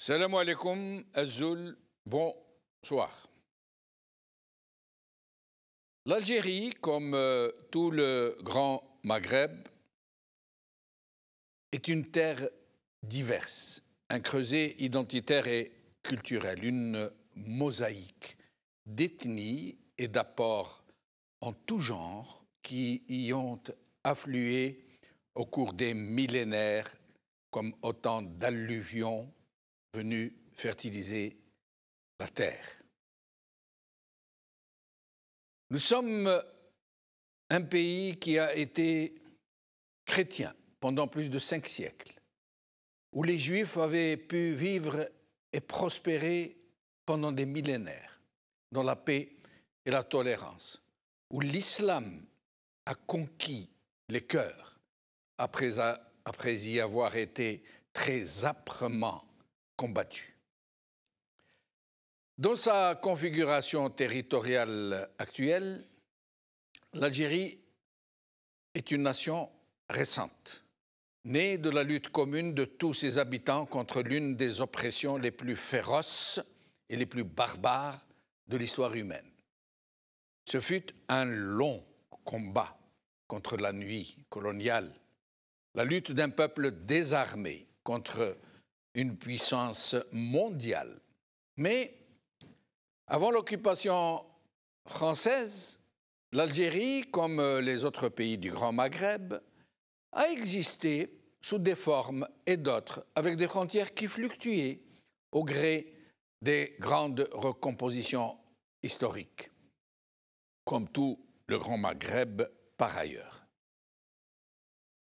Salam alaikum, Azoul, bonsoir. L'Algérie, comme euh, tout le Grand Maghreb, est une terre diverse, un creuset identitaire et culturel, une mosaïque d'ethnies et d'apports en tout genre qui y ont afflué au cours des millénaires comme autant d'alluvions venu fertiliser la terre. Nous sommes un pays qui a été chrétien pendant plus de cinq siècles, où les Juifs avaient pu vivre et prospérer pendant des millénaires, dans la paix et la tolérance, où l'islam a conquis les cœurs après, y avoir été très âprement combattu. Dans sa configuration territoriale actuelle, l'Algérie est une nation récente, née de la lutte commune de tous ses habitants contre l'une des oppressions les plus féroces et les plus barbares de l'histoire humaine. Ce fut un long combat contre la nuit coloniale, la lutte d'un peuple désarmé contre une puissance mondiale. Mais avant l'occupation française, l'Algérie, comme euh, les autres pays du Grand Maghreb, a existé sous des formes et d'autres, avec des frontières qui fluctuaient au gré des grandes recompositions historiques, comme tout le Grand Maghreb par ailleurs.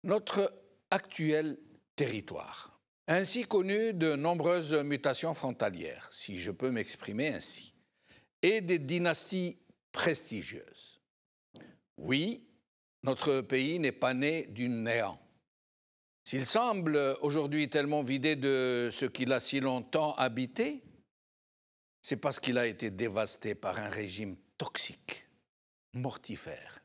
Notre actuel territoire ainsi connu de nombreuses mutations frontalières, si je peux m'exprimer ainsi, et des dynasties prestigieuses. Oui, notre pays n'est pas né du néant. S'il semble aujourd'hui tellement vidé de ce qu'il a si longtemps habité, c'est parce qu'il a été dévasté par un régime toxique, mortifère.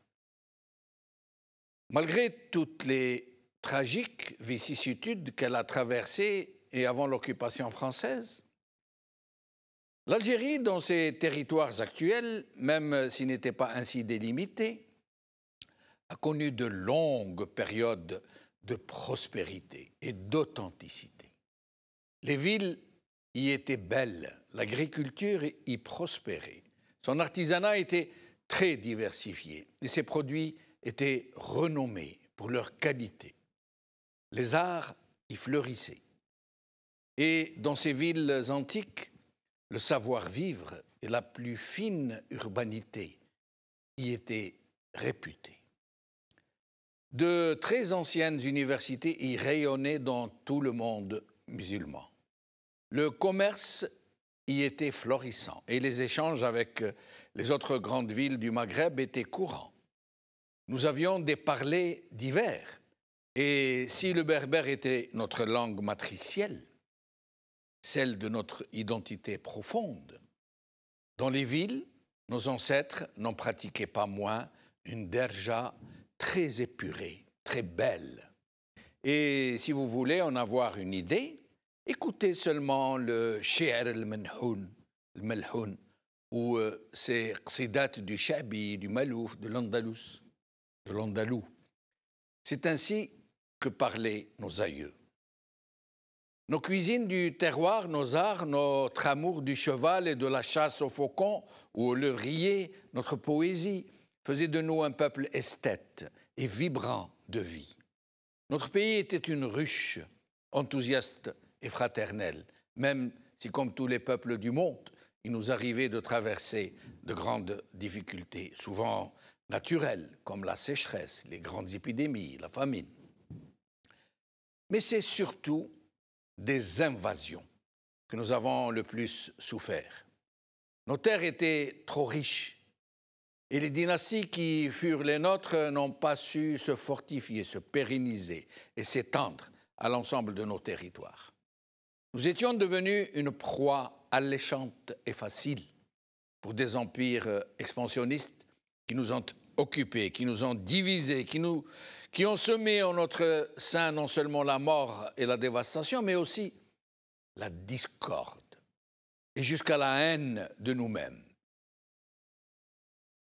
Malgré toutes les tragique vicissitude qu'elle a traversée et avant l'occupation française. L'Algérie, dans ses territoires actuels, même s'il n'était pas ainsi délimité, a connu de longues périodes de prospérité et d'authenticité. Les villes y étaient belles, l'agriculture y prospérait, son artisanat était très diversifié et ses produits étaient renommés pour leur qualité les arts y fleurissaient. Et dans ces villes antiques, le savoir-vivre et la plus fine urbanité y étaient réputés. De très anciennes universités y rayonnaient dans tout le monde musulman. Le commerce y était florissant et les échanges avec les autres grandes villes du Maghreb étaient courants. Nous avions des parlers divers et si le berbère était notre langue matricielle, celle de notre identité profonde, dans les villes, nos ancêtres n'en pratiquaient pas moins une derja très épurée, très belle. Et si vous voulez en avoir une idée, écoutez seulement le shi'r al-malhoun, ou ces dates du Shabi, du Malouf, de l'Andalous, de l'Andalou. C'est ainsi que parlaient nos aïeux. Nos cuisines du terroir, nos arts, notre amour du cheval et de la chasse au faucon ou au levrier, notre poésie faisaient de nous un peuple esthète et vibrant de vie. Notre pays était une ruche, enthousiaste et fraternelle, même si, comme tous les peuples du monde, il nous arrivait de traverser de grandes difficultés, souvent naturelles, comme la sécheresse, les grandes épidémies, la famine mais c'est surtout des invasions que nous avons le plus souffert. Nos terres étaient trop riches et les dynasties qui furent les nôtres n'ont pas su se fortifier, se pérenniser et s'étendre à l'ensemble de nos territoires. Nous étions devenus une proie alléchante et facile pour des empires expansionnistes qui nous ont occupés, qui nous ont divisés, qui nous, qui ont semé en notre sein non seulement la mort et la dévastation, mais aussi la discorde et jusqu'à la haine de nous-mêmes.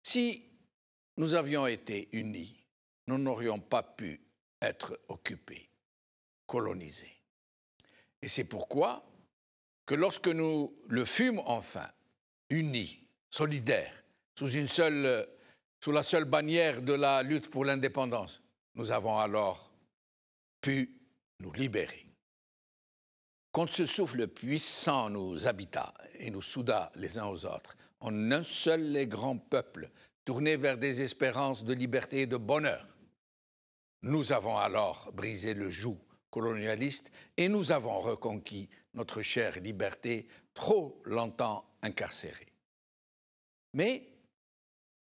Si nous avions été unis, nous n'aurions pas pu être occupés, colonisés. Et c'est pourquoi que lorsque nous le fûmes enfin, unis, solidaires, sous, une seule, sous la seule bannière de la lutte pour l'indépendance, nous avons alors pu nous libérer. Quand ce souffle puissant nous habita et nous souda les uns aux autres, en un seul les grands peuples, tournés vers des espérances de liberté et de bonheur, nous avons alors brisé le joug colonialiste et nous avons reconquis notre chère liberté trop longtemps incarcérée. Mais,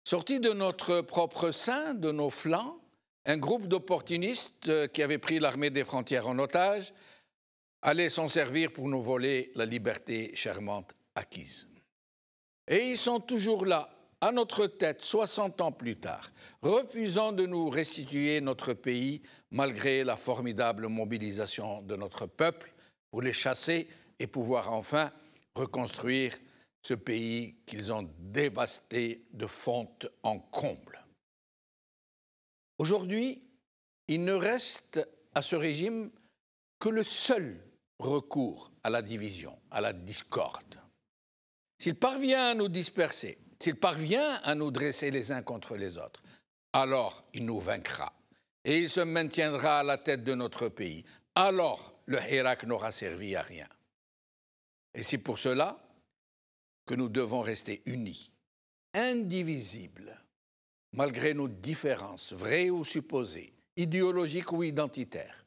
sortis de notre propre sein, de nos flancs, un groupe d'opportunistes euh, qui avait pris l'armée des frontières en otage allait s'en servir pour nous voler la liberté charmante acquise. Et ils sont toujours là, à notre tête, 60 ans plus tard, refusant de nous restituer notre pays malgré la formidable mobilisation de notre peuple pour les chasser et pouvoir enfin reconstruire ce pays qu'ils ont dévasté de fonte en comble. Aujourd'hui, il ne reste à ce régime que le seul recours à la division, à la discorde. S'il parvient à nous disperser, s'il parvient à nous dresser les uns contre les autres, alors il nous vaincra et il se maintiendra à la tête de notre pays. Alors le Hirak n'aura servi à rien. Et c'est pour cela que nous devons rester unis, indivisibles, malgré nos différences, vraies ou supposées, idéologiques ou identitaires.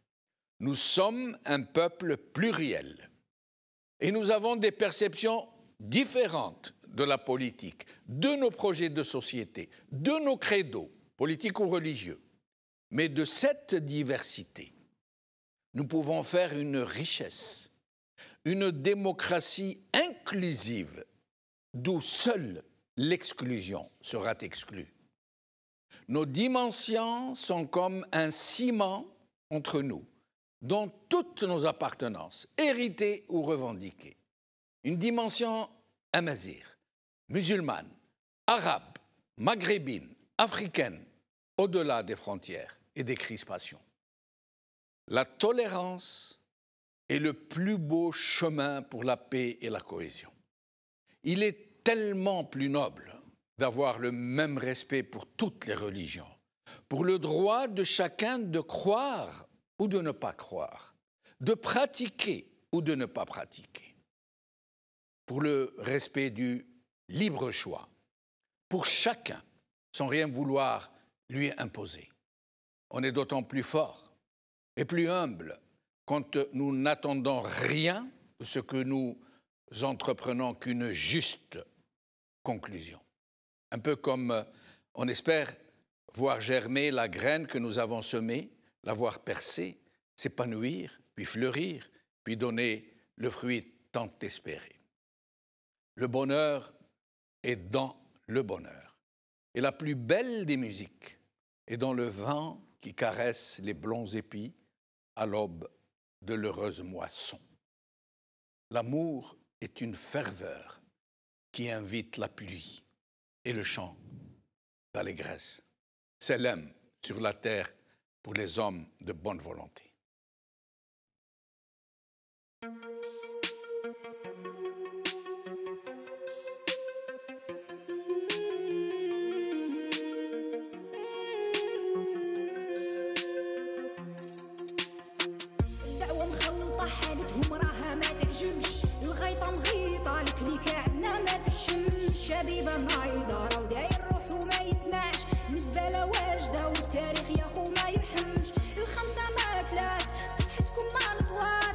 Nous sommes un peuple pluriel et nous avons des perceptions différentes de la politique, de nos projets de société, de nos credos, politiques ou religieux. Mais de cette diversité, nous pouvons faire une richesse, une démocratie inclusive, d'où seule l'exclusion sera exclue. Nos dimensions sont comme un ciment entre nous, dont toutes nos appartenances, héritées ou revendiquées. Une dimension amazir, musulmane, arabe, maghrébine, africaine, au-delà des frontières et des crispations. La tolérance est le plus beau chemin pour la paix et la cohésion. Il est tellement plus noble, d'avoir le même respect pour toutes les religions, pour le droit de chacun de croire ou de ne pas croire, de pratiquer ou de ne pas pratiquer, pour le respect du libre choix, pour chacun, sans rien vouloir lui imposer. On est d'autant plus fort et plus humble quand nous n'attendons rien de ce que nous entreprenons qu'une juste conclusion un peu comme euh, on espère voir germer la graine que nous avons semée, la voir percer, s'épanouir, puis fleurir, puis donner le fruit tant espéré. Le bonheur est dans le bonheur. Et la plus belle des musiques est dans le vent qui caresse les blonds épis à l'aube de l'heureuse moisson. L'amour est une ferveur qui invite la pluie et le chant d'allégresse c'est l'aime sur la terre pour les hommes de bonne volonté. شبيبه نايضه راه داير روحو ما يسمعش مزبله واجده والتاريخ يا خو ما يرحمش الخمسه ماكلات صحتكم ما نطوال